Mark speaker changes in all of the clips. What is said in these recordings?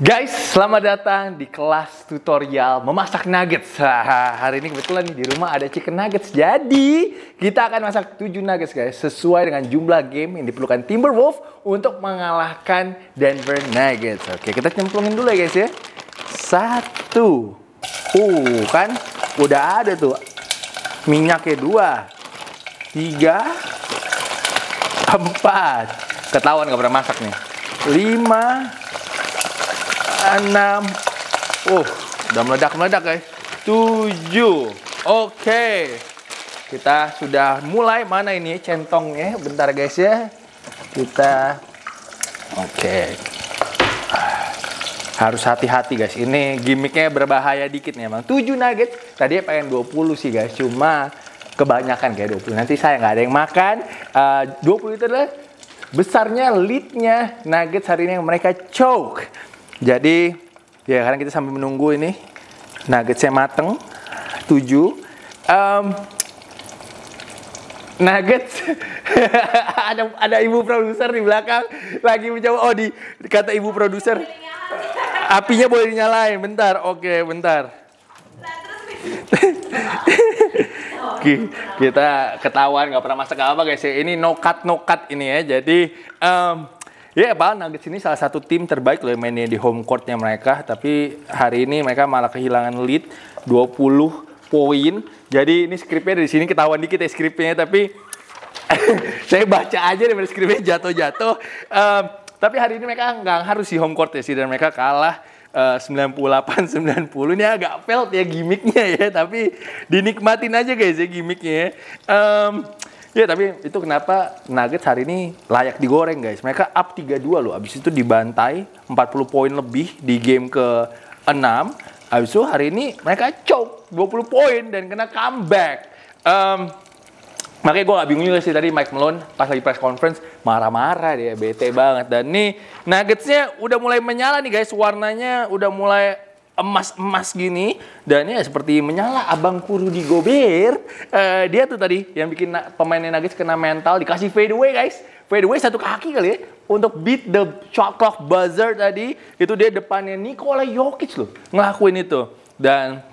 Speaker 1: Guys, selamat datang di kelas tutorial memasak nuggets. Hari ini kebetulan nih di rumah ada chicken nuggets. Jadi, kita akan masak 7 nuggets guys sesuai dengan jumlah game yang diperlukan Timberwolf untuk mengalahkan Denver Nuggets. Oke, kita cemplungin dulu ya guys ya. Satu. Uh, kan udah ada tuh. Minyaknya dua. Tiga. Empat. Ketahuan gak pernah masak nih. Lima enam. Uh, udah meledak-meledak guys. Tujuh. Oke. Kita sudah mulai. Mana ini centongnya? Bentar guys ya. Kita. Oke. Harus hati-hati guys. Ini gimmicknya berbahaya dikit nih emang. Tujuh nugget. Tadi pengen 20 sih guys. Cuma kebanyakan kayak 20. Nanti saya nggak ada yang makan. Uh, 20 itu adalah besarnya leadnya nugget hari ini yang mereka choke. Jadi ya karena kita sambil menunggu ini nuggetsnya mateng tujuh um, nugget ada ada ibu produser di belakang lagi mencoba oh di kata ibu produser apinya boleh dinyalain bentar oke okay, bentar kita ketahuan nggak pernah masak apa guys ya ini no cut no cut ini ya jadi um, Ya, yeah, Pak Nuggets ini salah satu tim terbaik loh mainnya di home courtnya mereka. Tapi hari ini mereka malah kehilangan lead 20 poin. Jadi ini skripnya dari sini ketahuan dikit ya skripnya. Tapi saya baca aja dari skripnya jatuh-jatuh. Um, tapi hari ini mereka nggak harus di home court ya sih. Dan mereka kalah eh, uh, 98-90. Ini agak felt ya gimmicknya ya. Tapi dinikmatin aja guys ya gimmicknya Um, Iya tapi itu kenapa Nuggets hari ini layak digoreng guys. Mereka up 3-2 loh. Abis itu dibantai 40 poin lebih di game ke 6. Abis itu hari ini mereka choke 20 poin dan kena comeback. Um, makanya gue gak bingung juga sih tadi Mike Malone pas lagi press conference marah-marah dia bete banget. Dan nih Nuggetsnya udah mulai menyala nih guys. Warnanya udah mulai emas-emas gini dan ya seperti menyala abangku di Gobert uh, dia tuh tadi yang bikin na pemainnya Nuggets kena mental dikasih fade away guys fade away satu kaki kali ya untuk beat the shot clock buzzer tadi itu dia depannya Nikola Jokic loh ngelakuin itu dan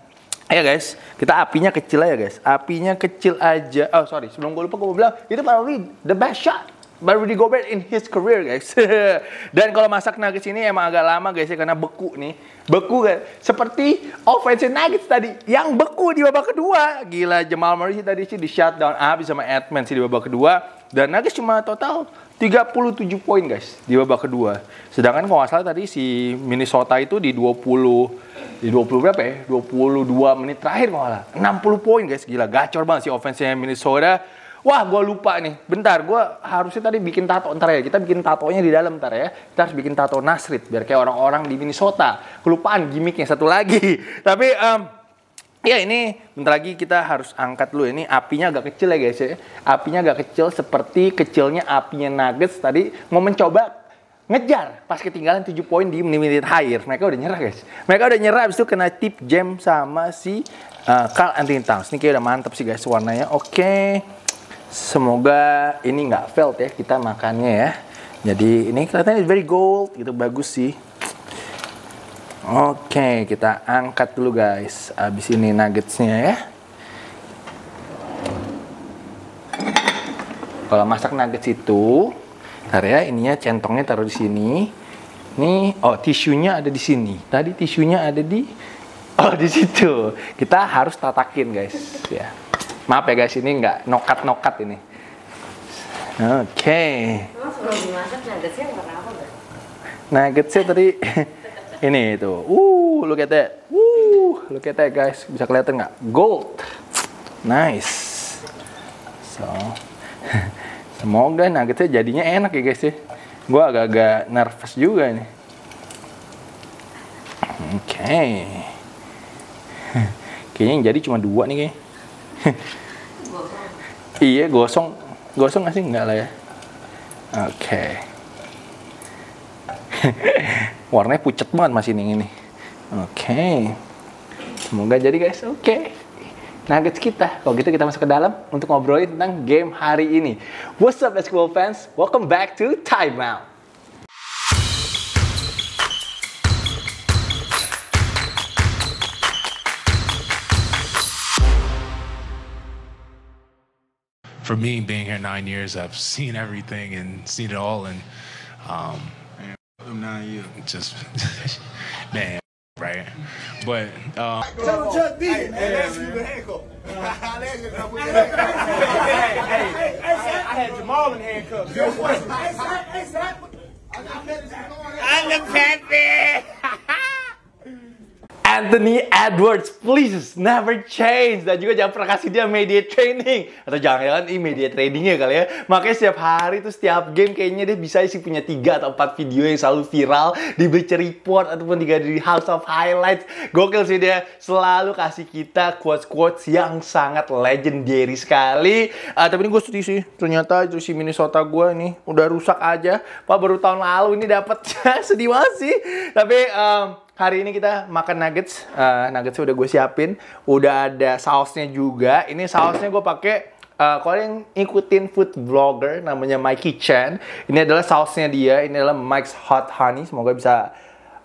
Speaker 1: Ya guys, kita apinya kecil aja guys. Apinya kecil aja. Oh sorry, sebelum gue lupa gue mau bilang itu probably the best shot baru di Gobert in his career guys. Dan kalau masak nuggets ini emang agak lama guys ya karena beku nih. Beku guys. Seperti offensive Nuggets tadi yang beku di babak kedua. Gila Jamal Murray tadi sih di shutdown abis sama Edman sih di babak kedua. Dan Nuggets cuma total 37 poin guys di babak kedua. Sedangkan kalau asal tadi si Minnesota itu di 20 di 20 berapa ya? 22 menit terakhir kalau nggak salah. 60 poin guys. Gila gacor banget sih offensive Minnesota wah gue lupa nih bentar gue harusnya tadi bikin tato ntar ya kita bikin tatonya di dalam ntar ya kita harus bikin tato Nasrid biar kayak orang-orang di Minnesota kelupaan gimmicknya satu lagi tapi um, ya ini bentar lagi kita harus angkat dulu ini apinya agak kecil ya guys ya apinya agak kecil seperti kecilnya apinya Nuggets tadi mau mencoba ngejar pas ketinggalan 7 poin di menit-menit akhir mereka udah nyerah guys mereka udah nyerah abis itu kena tip jam sama si uh, eh, Carl Anthony Towns ini kayak udah mantep sih guys warnanya oke okay. Semoga ini nggak felt ya kita makannya ya. Jadi ini kelihatannya very gold gitu bagus sih. Oke, kita angkat dulu guys. Abis ini nuggetsnya ya. Kalau masak nuggets itu, ntar ya ininya centongnya taruh di sini. Ini oh tisunya ada di sini. Tadi tisunya ada di oh di situ. Kita harus tatakin guys ya. Maaf ya guys, ini nggak nokat-nokat ini. Oke. Okay. Nuggetsnya tadi ini itu. Uh, look at that. Uh, look at that guys. Bisa kelihatan nggak? Gold. Nice. So, semoga nuggetnya jadinya enak ya guys ya. Gue agak-agak nervous juga ini. Oke. Okay. Kayaknya yang jadi cuma dua nih kayaknya. iya gosong gosong nggak sih nggak lah ya oke okay. warnanya pucet banget mas ini ini oke okay. semoga jadi guys oke okay nuggets kita. Kalau gitu kita masuk ke dalam untuk ngobrolin tentang game hari ini. What's up, basketball fans? Welcome back to Time Out. for me being here nine years, I've seen everything and seen it all. And um, man, nine years, just man, right? But um, tell Chuck D. Hey, hey, hey, I had Jamal in handcuffs. I'm the Pepe. Anthony Edwards, please never change. Dan juga jangan pernah kasih dia media training. Atau jangan-jangan ini media tradingnya kali ya. Makanya setiap hari tuh setiap game kayaknya dia bisa sih punya tiga atau empat video yang selalu viral. Di Bleacher Report ataupun tiga di House of Highlights. Gokil sih dia. Selalu kasih kita quotes-quotes yang sangat legendary sekali. Uh, tapi ini gue sedih sih. Ternyata itu si Minnesota gue nih udah rusak aja. Pak baru tahun lalu ini dapetnya sedih banget sih. Tapi... Um, hari ini kita makan nuggets. Uh, nuggets udah gue siapin, udah ada sausnya juga. Ini sausnya gue pakai Uh, kalau yang ikutin food vlogger namanya Mikey Chan, ini adalah sausnya dia, ini adalah Mike's Hot Honey. Semoga bisa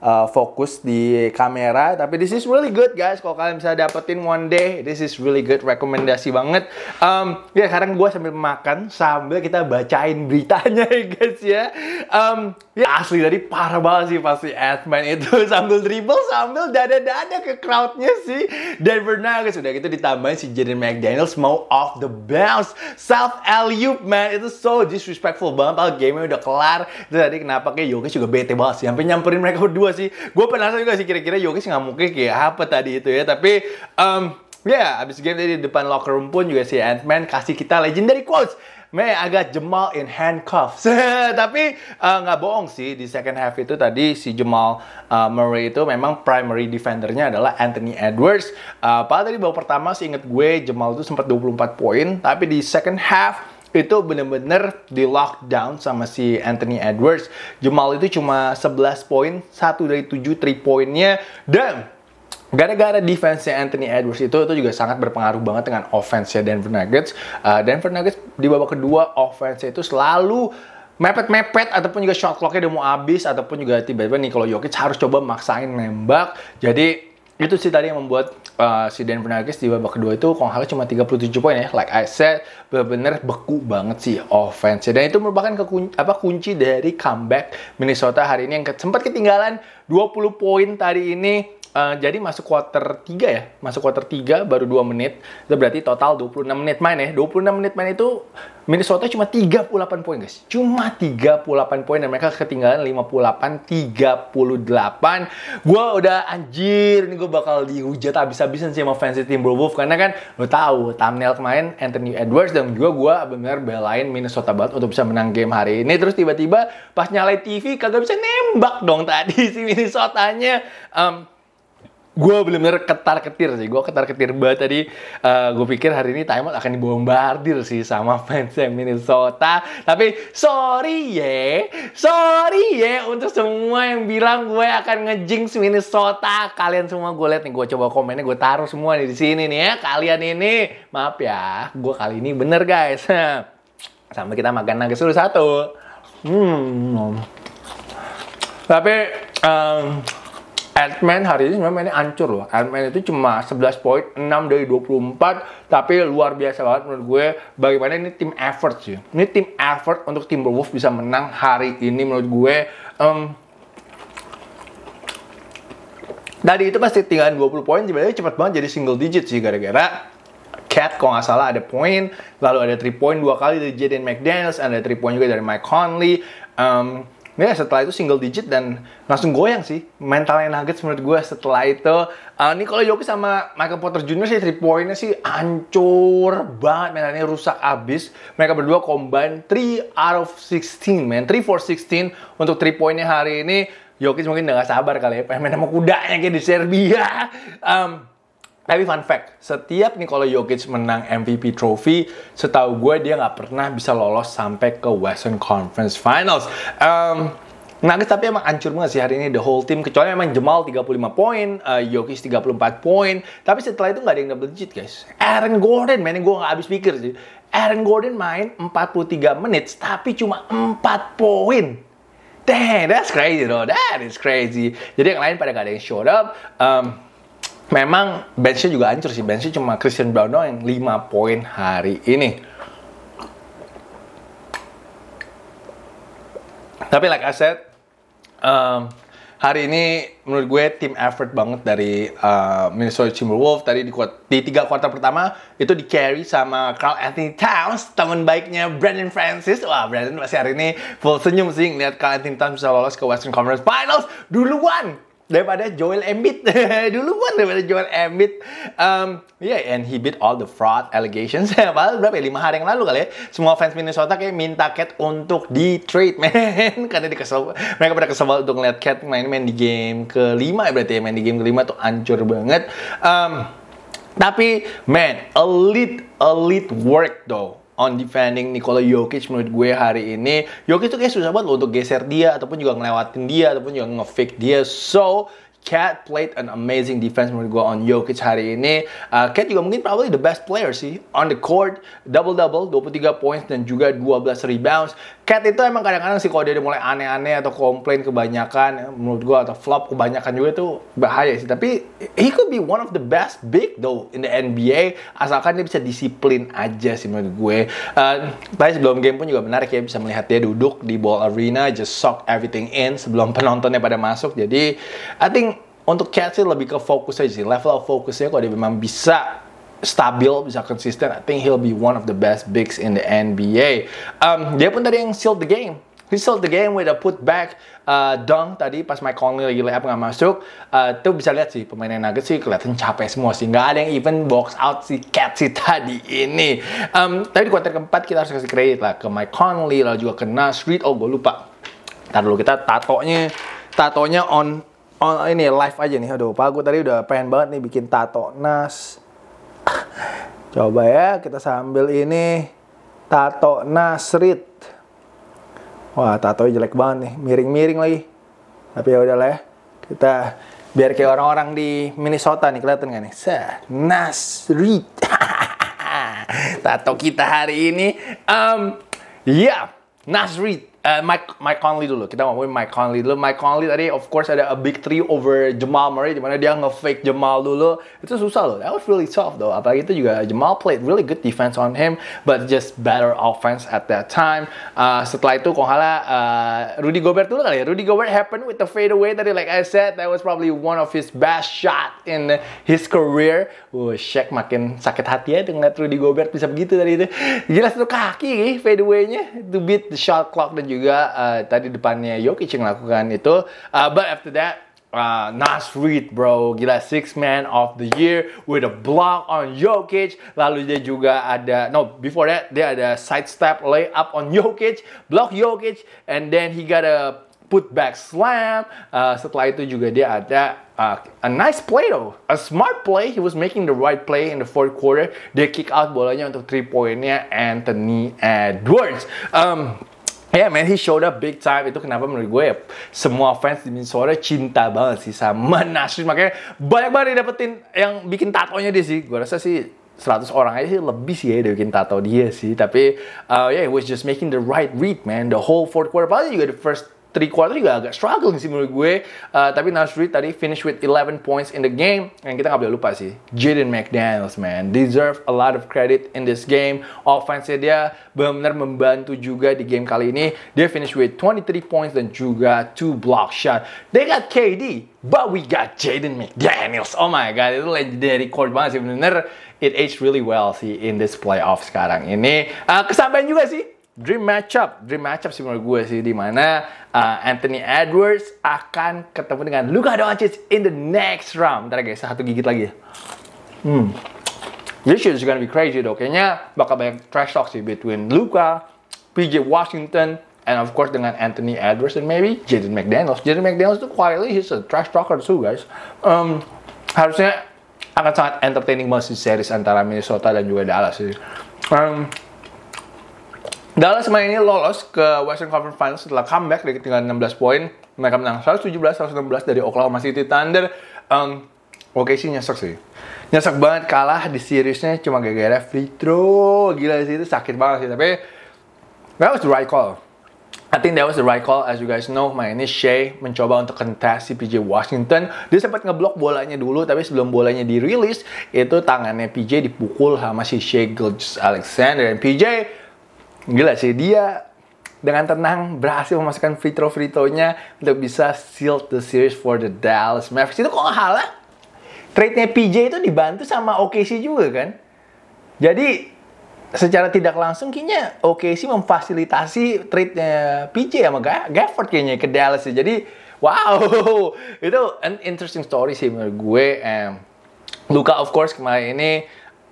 Speaker 1: uh, fokus di kamera tapi this is really good guys kalau kalian bisa dapetin one day this is really good rekomendasi banget um, ya sekarang gue sambil makan sambil kita bacain beritanya ya guys ya um, ya asli dari parah banget sih pasti Edman itu sambil dribble sambil dada-dada ke crowdnya sih dan Denver guys udah gitu ditambahin si Jaden McDaniels mau off the bounce self alley man itu so disrespectful banget kalau game udah kelar itu tadi kenapa kayak Yogi juga bete banget sih sampai nyamperin mereka berdua gue sih. Gue penasaran juga sih kira-kira Yogi sih Jokic mungkin kayak apa tadi itu ya. Tapi um, ya yeah, abis game tadi di depan locker room pun juga si Ant-Man kasih kita legendary quotes. me agak Jamal in handcuffs. Tapi uh, nggak uh, bohong sih di second half itu tadi si Jamal uh, Murray itu memang primary defendernya adalah Anthony Edwards. Uh, padahal tadi bawa pertama sih inget gue Jamal itu sempat 24 poin, tapi di second half itu bener-bener di lockdown sama si Anthony Edwards. Jamal itu cuma 11 poin, satu dari 7 3 poinnya dan Gara-gara defense-nya Anthony Edwards itu itu juga sangat berpengaruh banget dengan offense-nya Denver Nuggets. Uh, Denver Nuggets di babak kedua offense itu selalu mepet-mepet ataupun juga shot clock-nya udah mau habis ataupun juga tiba-tiba Nikola Jokic harus coba maksain nembak. Jadi itu sih tadi yang membuat uh, si Dan Nuggets di babak kedua itu kalau Halo cuma 37 poin ya. Like I said, benar-benar beku banget sih offense. Dan itu merupakan kekun- apa kunci dari comeback Minnesota hari ini yang sempat ketinggalan 20 poin tadi ini Uh, jadi masuk quarter 3 ya, masuk quarter 3 baru 2 menit, itu berarti total 26 menit main ya. 26 menit main itu Minnesota cuma 38 poin guys. Cuma 38 poin dan mereka ketinggalan 58 38. gue udah anjir nih gue bakal dihujat abis habisan sih sama fans Timberwolves karena kan lo tahu thumbnail kemarin Anthony Edwards dan juga gue bener belain Minnesota banget untuk bisa menang game hari ini terus tiba-tiba pas nyalain TV kagak bisa nembak dong tadi si Minnesotanya. Um, gue belum bener ketar ketir sih gue ketar ketir banget tadi uh, eh, gue pikir hari ini timeout akan dibombardir sih sama fans Minnesota tapi sorry yeah. sorry yeah. untuk semua yang bilang gue akan ngejinx Minnesota kalian semua gue liat nih gue coba komennya gue taruh semua nih di sini nih ya kalian ini maaf ya gue kali ini bener guys sampai kita makan nangis dulu satu hmm tapi um, Ant-Man hari ini sebenarnya mainnya hancur loh. Ant-Man itu cuma 11 poin, 6 dari 24, tapi luar biasa banget menurut gue bagaimana ini tim effort sih. Ini tim effort untuk Timberwolves bisa menang hari ini menurut gue. Um, Tadi itu pasti tinggal 20 poin, sebenarnya cepat banget jadi single digit sih gara-gara Cat kalau nggak salah ada poin, lalu ada 3 poin dua kali dari Jaden McDaniels, ada 3 poin juga dari Mike Conley. Um, Nggak, setelah itu single digit dan langsung goyang sih mentalnya Nuggets menurut gue setelah itu uh, kalau Yoki sama Michael Porter Jr. sih three pointnya sih ancur banget mentalnya rusak abis mereka berdua combine three out of 16 man three for 16 untuk three pointnya hari ini Jokic mungkin udah gak sabar kali ya pengen main sama kudanya kayak di Serbia um, tapi fun fact, setiap Nikola Jokic menang MVP trophy, setahu gue dia nggak pernah bisa lolos sampai ke Western Conference Finals. Um, Nuggets tapi emang ancur banget sih hari ini the whole team kecuali emang Jamal 35 poin, uh, Jokic 34 poin, tapi setelah itu nggak ada yang double digit guys. Aaron Gordon main gue nggak habis pikir sih. Aaron Gordon main 43 menit tapi cuma 4 poin. Damn, that's crazy bro, That is crazy. Jadi yang lain pada gak ada yang showed up. Um, memang benchnya juga hancur sih benchnya cuma Christian Brown doang yang 5 poin hari ini tapi like I said um, hari ini menurut gue tim effort banget dari uh, Minnesota Timberwolves tadi di, di tiga kuartal pertama itu di carry sama Carl Anthony Towns teman baiknya Brandon Francis wah Brandon masih hari ini full senyum sih ngeliat Carl Anthony Towns bisa lolos ke Western Conference Finals duluan daripada Joel Embiid dulu kan daripada Joel Embiid um, yeah and he beat all the fraud allegations padahal berapa ya lima hari yang lalu kali ya semua fans Minnesota kayak minta Cat untuk di trade man karena kesel mereka pada kesel untuk ngeliat Cat main-main di game kelima ya berarti ya main di game kelima tuh hancur banget um, tapi man elite elite work though on defending Nikola Jokic menurut gue hari ini Jokic tuh kayak susah banget loh untuk geser dia ataupun juga ngelewatin dia ataupun juga ngefake dia so Cat played an amazing defense menurut gue on Jokic hari ini. Uh, Cat juga mungkin probably the best player sih on the court. Double-double, 23 points dan juga 12 rebounds. Cat itu emang kadang-kadang sih kalau dia mulai aneh-aneh atau komplain kebanyakan menurut gua atau flop kebanyakan juga itu bahaya sih. Tapi he could be one of the best big though in the NBA asalkan dia bisa disiplin aja sih menurut gue. Uh, eh, tadi sebelum game pun juga menarik ya bisa melihat dia duduk di ball arena just soak everything in sebelum penontonnya pada masuk. Jadi I think untuk Cat sih lebih ke fokus aja sih. Level of fokusnya kalau dia memang bisa stabil, bisa konsisten, I think he'll be one of the best bigs in the NBA. Um, dia pun tadi yang seal the game. He sealed the game with a putback uh, dunk tadi pas Mike Conley lagi layup nggak masuk. Uh, bisa lihat sih pemain yang Nuggets sih kelihatan capek semua sih. Nggak ada yang even box out si Cat si tadi ini. Um, tapi di kuarter keempat kita harus kasih kredit lah ke Mike Conley lalu juga ke Reed Oh gue lupa. Ntar dulu kita tatonya tatonya on on ini live aja nih. Aduh, pak gue tadi udah pengen banget nih bikin tato Nas Coba ya kita sambil ini tato Nasrid. Wah, tato jelek banget nih, miring-miring lagi. Tapi ya udahlah ya. Kita biar kayak orang-orang di Minnesota nih kelihatan gak nih? Sa Nasrid. tato kita hari ini um ya yeah, Nasrid. Eh, Mike Mike Conley dulu kita ngomongin Mike Conley dulu Mike Conley tadi of course ada a big three over Jamal Murray dimana dia nge-fake Jamal dulu itu susah loh that was really tough though apalagi itu juga Jamal played really good defense on him but just better offense at that time uh, setelah itu Kohala uh, eh, Rudy Gobert dulu kali ya Rudy Gobert happened with the fadeaway tadi like I said that was probably one of his best shot in his career uh, Shaq makin sakit hati ya dengan Rudy Gobert bisa begitu tadi itu gila satu kaki fadeaway-nya to beat the shot clock dan juga uh, tadi depannya Jokic yang lakukan itu. Uh, but after that, uh, Nas Reed bro gila six man of the year with a block on Jokic lalu dia juga ada no before that dia ada side step lay up on Jokic block Jokic and then he got a put back slam uh, setelah itu juga dia ada uh, a nice play though a smart play he was making the right play in the fourth quarter dia kick out bolanya untuk three pointnya Anthony Edwards um, Yeah man, he showed up big time. Itu kenapa menurut gue ya, semua fans di Minnesota cinta banget sih sama Nasri. Makanya banyak banget dapetin yang bikin tatonya dia sih. Gue rasa sih 100 orang aja sih lebih sih ya dia bikin tato dia sih. Tapi uh, yeah, he was just making the right read man. The whole fourth quarter. Paling juga the first three quarter juga agak struggling sih menurut gue. Uh, tapi Reed tadi finish with 11 points in the game. yang kita nggak boleh lupa sih, Jaden McDaniels man deserve a lot of credit in this game. Offense nya dia benar-benar membantu juga di game kali ini. Dia finish with 23 points dan juga 2 block shot. They got KD, but we got Jaden McDaniels. Oh my god, itu legendary court banget sih bener. It aged really well sih in this playoff sekarang ini. Uh, kesampaian juga sih dream matchup, dream matchup sih menurut gue sih di mana uh, Anthony Edwards akan ketemu dengan Luka Doncic in the next round. Tadi ya, guys, satu gigit lagi ya. Hmm. This is gonna be crazy though. Kayaknya bakal banyak trash talk sih between Luka, PJ Washington, and of course dengan Anthony Edwards and maybe Jaden McDaniels. Jaden McDaniels tuh quietly he's a trash talker too guys. Um, harusnya akan sangat entertaining banget series antara Minnesota dan juga Dallas sih. Um, Dallas main ini lolos ke Western Conference Finals setelah comeback dari ketinggalan 16 poin. Mereka menang 117-116 dari Oklahoma City Thunder. Um, Oke sih nyesek sih. Nyesek banget kalah di seriesnya cuma gara-gara free throw. Gila sih itu sakit banget sih. Tapi that was the right call. I think that was the right call. As you guys know, my ini Shea mencoba untuk kontes si PJ Washington. Dia sempat ngeblok bolanya dulu, tapi sebelum bolanya dirilis, itu tangannya PJ dipukul sama si Shay Gilgis Alexander. Dan PJ gila sih dia dengan tenang berhasil memasukkan free throw free throw-nya untuk bisa seal the series for the Dallas Mavericks. Itu kok halah Trade-nya PJ itu dibantu sama OKC juga kan? Jadi secara tidak langsung kayaknya OKC memfasilitasi trade-nya PJ sama Gafford kayaknya ke Dallas sih. Ya. Jadi wow, itu an interesting story sih menurut gue. Um, Luka of course kemarin ini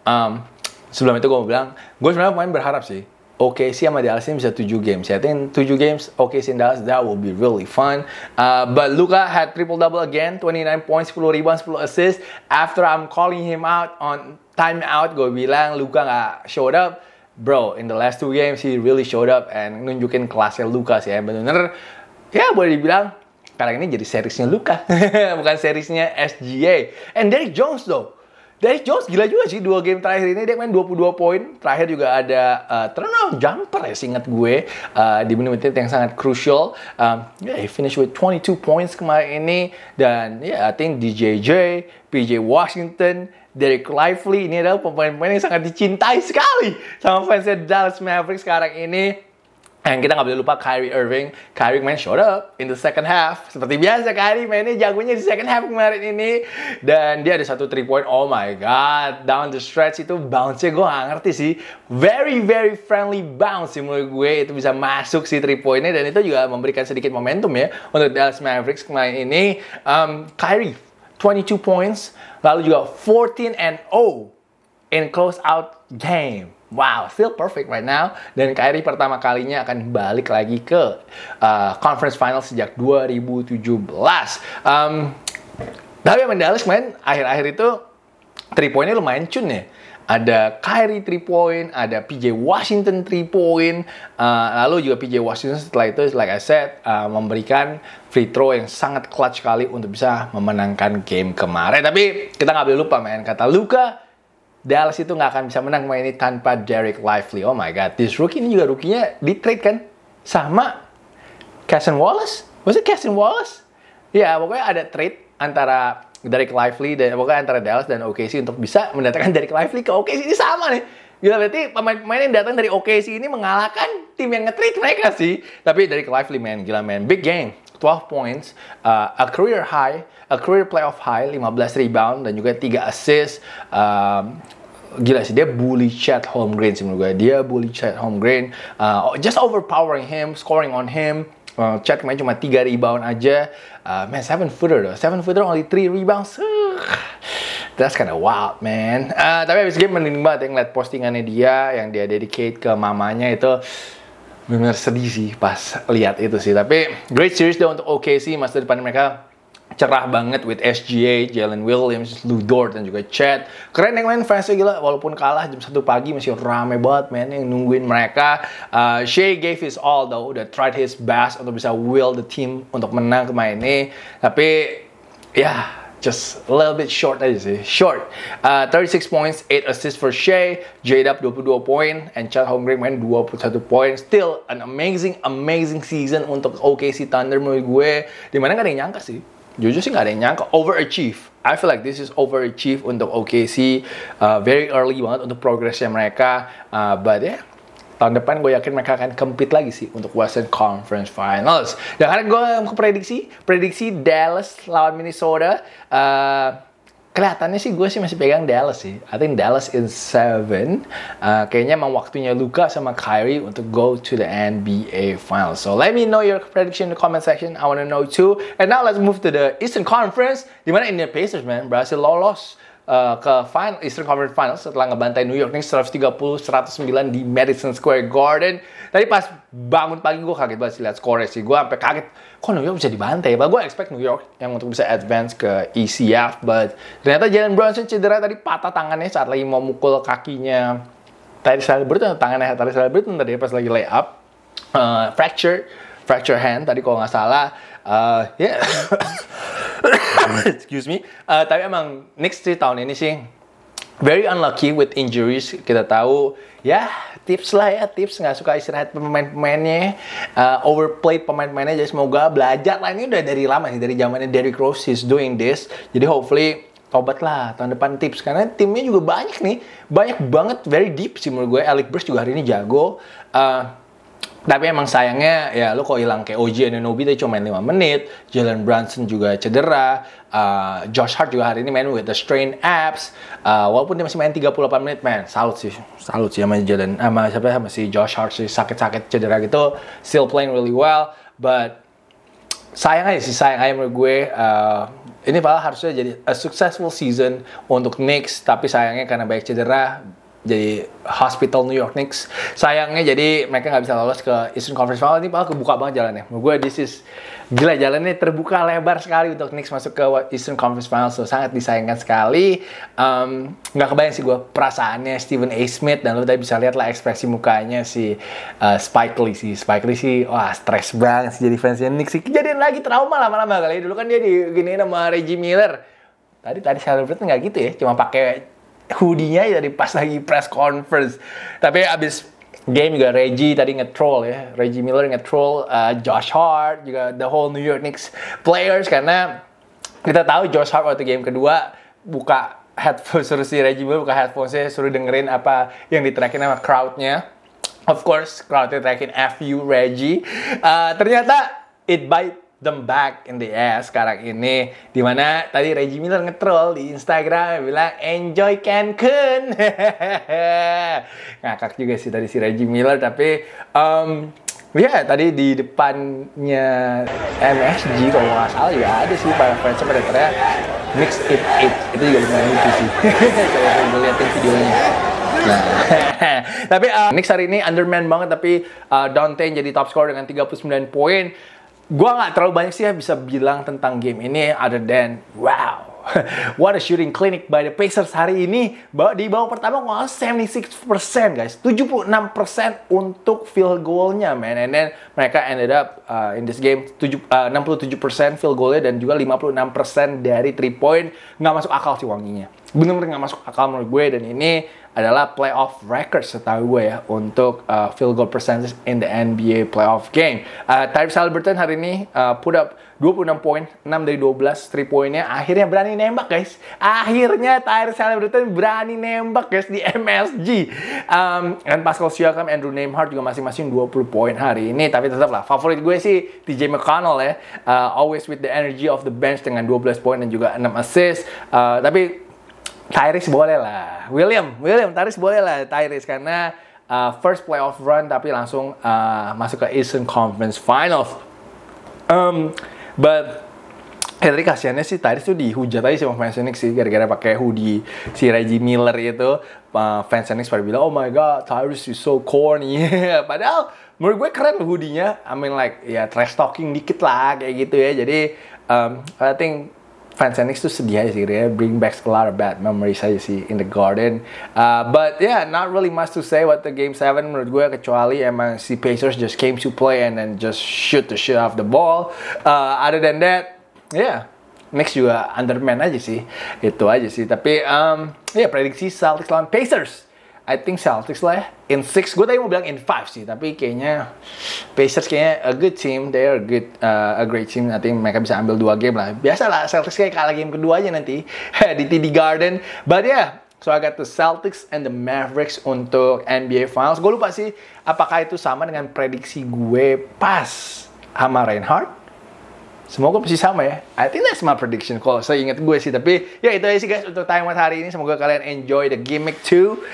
Speaker 1: um, sebelum itu gue bilang gue sebenarnya main berharap sih OKC sama Dallas ini bisa 7 games. Saya think 7 games OKC and Dallas that will be really fun. Uh, but Luka had triple double again, 29 points, 10 rebounds, 10 assists. After I'm calling him out on timeout, gue bilang Luka gak showed up. Bro, in the last two games he really showed up and nunjukin kelasnya Luka sih. Ya. Bener-bener ya boleh dibilang sekarang ini jadi seriesnya Luka, bukan seriesnya SGA. And Derek Jones though, Derek Jones gila juga sih dua game terakhir ini dia main 22 poin. Terakhir juga ada uh, eh, turnaround jumper ya singkat gue uh, di menit-menit yang sangat crucial. Um, eh, yeah, he finish with 22 points kemarin ini dan ya yeah, I think DJJ, PJ Washington, Derek Lively ini adalah pemain-pemain yang sangat dicintai sekali sama fansnya Dallas Mavericks sekarang ini dan kita nggak boleh lupa Kyrie Irving. Kyrie main showed up in the second half. Seperti biasa Kyrie mainnya jagonya di second half kemarin ini. Dan dia ada satu three point. Oh my god, down the stretch itu bounce-nya gue nggak ngerti sih. Very very friendly bounce sih menurut gue itu bisa masuk si three ini dan itu juga memberikan sedikit momentum ya untuk Dallas Mavericks kemarin ini. Um, Kyrie 22 points, lalu juga 14 and 0 in close out game. Wow, still perfect right now. Dan Kyrie pertama kalinya akan balik lagi ke uh, conference final sejak 2017. Um, tapi yang mendalis main akhir-akhir itu three pointnya lumayan cun ya. Ada Kyrie 3 point, ada PJ Washington 3 point, uh, lalu juga PJ Washington setelah itu, like I said, uh, memberikan free throw yang sangat clutch sekali untuk bisa memenangkan game kemarin. Tapi kita nggak boleh lupa, main kata Luka Dallas itu nggak akan bisa menang main ini tanpa Derek Lively. Oh my God, this rookie ini juga rukinya di trade kan? Sama Cason Wallace? Was it Cason Wallace? Ya, yeah, pokoknya ada trade antara Derek Lively dan pokoknya antara Dallas dan OKC untuk bisa mendatangkan Derek Lively ke OKC ini sama nih. Gila berarti pemain-pemain yang datang dari OKC ini mengalahkan tim yang nge-treat mereka sih. Tapi Derek Lively main, gila main big game. 12 points, uh, a career high, a career playoff high, 15 rebound dan juga 3 assist. Um, gila sih dia bully home Holmgren sih menurut gue. Dia bully chat Holmgren, uh, just overpowering him, scoring on him. Uh, Chet main cuma 3 rebound aja. Uh, man, 7 footer loh. 7 footer only 3 rebounds. That's that's kinda wild, man. Uh, tapi habis game mending banget yang ngeliat postingannya dia yang dia dedicate ke mamanya itu benar sedih sih pas lihat itu sih. Tapi great series deh untuk OKC masa depan mereka cerah banget with SGA, Jalen Williams, Lou Dort, dan juga Chad. Keren yang main fansnya gila, walaupun kalah jam satu pagi masih rame banget man yang nungguin mereka. Uh, Shea gave his all though, udah tried his best untuk bisa will the team untuk menang kemarin ini. Tapi ya just a little bit short aja sih. Short. Uh, 36 points, 8 assists for Shea, j 22 poin, and Chad Holmgren main 21 point. Still an amazing, amazing season untuk OKC Thunder menurut gue. Dimana gak ada yang nyangka sih. Jujur sih gak ada yang nyangka. Overachieve. I feel like this is overachieve untuk OKC. Uh, very early banget untuk progresnya mereka. Uh, but yeah, tahun depan gue yakin mereka akan compete lagi sih untuk Western Conference Finals. Dan karena gue mau prediksi, prediksi Dallas lawan Minnesota. Uh, kelihatannya sih gue sih masih pegang Dallas sih. I think Dallas in seven. Uh, kayaknya emang waktunya Luka sama Kyrie untuk go to the NBA Finals. So let me know your prediction in the comment section. I wanna know too. And now let's move to the Eastern Conference. Dimana Indian Pacers man berhasil lolos Eh, ke final, Eastern Conference Finals setelah ngebantai New York Knicks 130-109 di Madison Square Garden. Tadi pas bangun pagi gue kaget banget sih lihat skornya sih. Gue sampai kaget, kok New York bisa dibantai? Bah, ya, gue expect New York yang untuk bisa advance ke ECF, but ternyata Jalen Brunson cedera tadi patah tangannya saat lagi mau mukul kakinya. Tadi Saliburton, tangannya tadi Saliburton tadi pas lagi lay up, uh, fracture, fracture hand tadi kalau nggak salah. Uh, ya. Yeah. Excuse me. Uh, tapi emang next three tahun ini sih very unlucky with injuries. Kita tahu ya tips lah ya tips nggak suka istirahat pemain-pemainnya uh, overplayed pemain-pemainnya jadi semoga belajar lah ini udah dari lama sih dari zamannya Derrick Rose is doing this jadi hopefully tobat lah tahun depan tips karena timnya juga banyak nih banyak banget very deep sih menurut gue Alec Burks juga hari ini jago uh, tapi emang sayangnya ya lu kok hilang kayak OG Ananobi tadi cuma main 5 menit, Jalen Brunson juga cedera, uh, Josh Hart juga hari ini main with the strain abs, uh, walaupun dia masih main 38 menit man, salut sih, salut sih sama Jalen, sama siapa sama si Josh Hart sih sakit-sakit cedera gitu, still playing really well, but sayang aja sih sayang aja menurut gue uh, ini malah harusnya jadi a successful season untuk Knicks tapi sayangnya karena banyak cedera jadi Hospital New York Knicks. Sayangnya jadi mereka nggak bisa lolos ke Eastern Conference Final. Ini malah kebuka banget jalannya. Menurut gue this is gila jalannya terbuka lebar sekali untuk Knicks masuk ke Eastern Conference Final. So sangat disayangkan sekali. Nggak um, kebayang sih gue perasaannya Stephen A. Smith dan lo tadi bisa lihat lah ekspresi mukanya si uh, Spike Lee si Spike Lee si, wah stress banget sih jadi fansnya Knicks sih. Kejadian lagi trauma lama-lama kali. Dulu kan dia di gini sama Reggie Miller. Tadi tadi saya celebrate nggak gitu ya, cuma pakai hoodie-nya ya dari pas lagi press conference. Tapi abis game juga Reggie tadi nge-troll ya. Reggie Miller nge-troll uh, Josh Hart, juga the whole New York Knicks players. Karena kita tahu Josh Hart waktu game kedua buka headphone, suruh si Reggie Miller buka headphone-nya, suruh dengerin apa yang diterakin sama crowd-nya. Of course, crowd-nya terakin FU Reggie. Uh, ternyata it bite them back in the ass sekarang ini dimana tadi Reggie Miller ngetrol di Instagram bilang enjoy Cancun ngakak juga sih tadi si Reggie Miller tapi um, Ya, yeah, tadi di depannya MSG kalau nggak salah juga ada sih para fansnya pada teriak mix it it itu juga lumayan lucu sih kalau gue liatin videonya. Nah. tapi uh, Knicks hari ini underman banget tapi uh, Dante jadi top scorer dengan 39 poin gua nggak terlalu banyak sih yang bisa bilang tentang game ini other than wow. What a shooting clinic by the Pacers hari ini di bawah pertama wow 76% guys 76% untuk field goalnya man and then mereka ended up uh, in this game 7, uh, 67% field goalnya dan juga 56% dari 3 point nggak masuk akal sih wanginya bener-bener nggak masuk akal menurut gue dan ini adalah playoff record setahu gue ya untuk uh, field goal percentage in the NBA playoff game. Uh, Tyrese Halliburton hari ini uh, put up 26 poin, 6 dari 12 3 poinnya akhirnya berani nembak guys. Akhirnya Tyrese Halliburton berani nembak guys di MSG. Um, dan Pascal Siakam, Andrew Neymar juga masing-masing 20 poin hari ini. Tapi tetap lah favorit gue sih TJ McConnell ya. Uh, always with the energy of the bench dengan 12 poin dan juga 6 assist. Uh, tapi Tyrese boleh lah William, William Taris boleh lah Taris karena uh, first playoff run tapi langsung uh, masuk ke Eastern Conference Finals. Um, but Ya, tadi kasihannya sih Taris tuh dihujat aja sama fans Phoenix sih gara-gara pakai hoodie si Reggie Miller itu. Uh, fans Phoenix pada bilang, "Oh my god, Tyrese is so corny." Padahal menurut gue keren hoodie-nya. I mean like ya trash talking dikit lah kayak gitu ya. Jadi um, I think fans Enix tuh sedih aja sih gitu ya. Bring back a lot of bad memories aja sih in the garden. Uh, but yeah, not really much to say what the game 7 menurut gue kecuali emang si Pacers just came to play and then just shoot the shit off the ball. Uh, other than that, yeah. next juga underman aja sih. Itu aja sih. Tapi um, ya yeah, prediksi Celtics lawan Pacers I think Celtics lah ya. In six, gue tadi mau bilang in five sih, tapi kayaknya Pacers kayaknya a good team, they are good, uh, a great team. Nanti mereka bisa ambil dua game lah. Biasalah Celtics kayak kalah game kedua aja nanti di TD Garden. But yeah, So I got the Celtics and the Mavericks untuk NBA Finals. Gue lupa sih apakah itu sama dengan prediksi gue pas sama Reinhardt Semoga masih sama ya. I think that's my prediction kalau saya ingat gue sih. Tapi ya itu aja sih guys untuk time hari ini. Semoga kalian enjoy the gimmick too.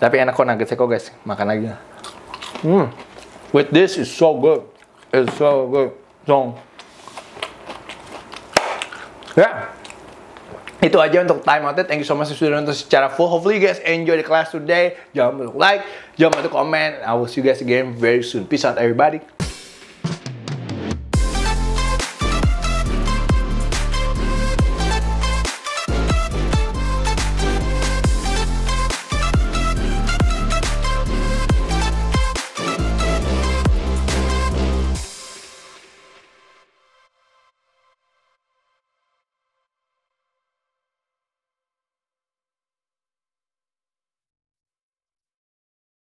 Speaker 1: Tapi enak kok nuggetsnya kok guys. Makan lagi. Hmm. With this is so good. It's so good. So. Ya. Yeah. Itu aja untuk time out. Thank you so much sudah nonton secara full. Hopefully you guys enjoy the class today. Jangan lupa like, jangan lupa comment. I will see you guys again very soon. Peace out everybody.